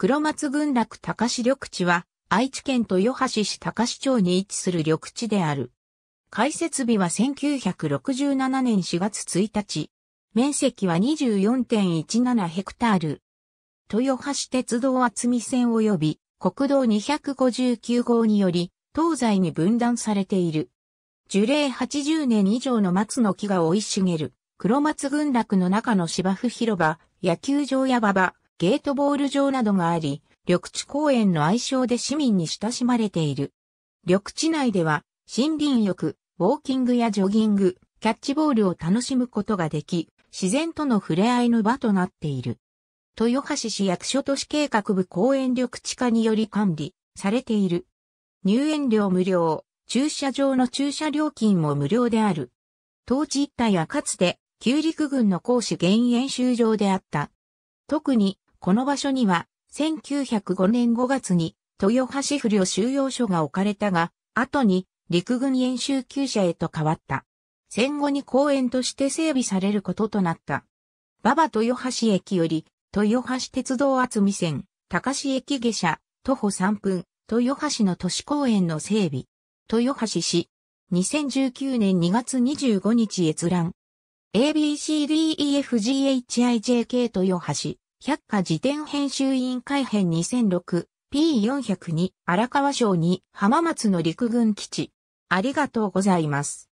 黒松群落高市緑地は、愛知県豊橋市高市町に位置する緑地である。開設日は1967年4月1日。面積は24.17ヘクタール。豊橋鉄道厚見線及び国道259号により東西に分断されている。樹齢80年以上の松の木が生い茂る黒松群落の中の芝生広場、野球場や馬場、ゲートボール場などがあり、緑地公園の愛称で市民に親しまれている。緑地内では、森林浴、ウォーキングやジョギング、キャッチボールを楽しむことができ、自然との触れ合いの場となっている。豊橋市役所都市計画部公園緑地化により管理されている。入園料無料、駐車場の駐車料金も無料である。当地一帯はかつて、旧陸軍の講師因演習場であった。特に、この場所には、1905年5月に、豊橋不良収容所が置かれたが、後に陸軍演習級舎へと変わった。戦後に公園として整備されることとなった。馬場豊橋駅より、豊橋鉄道厚見線、高市駅下車、徒歩3分、豊橋の都市公園の整備。豊橋市、2019年2月25日閲覧。ABCDEFGHIJK 豊橋。百科辞典編集委員会編 2006P402 荒川省に浜松の陸軍基地。ありがとうございます。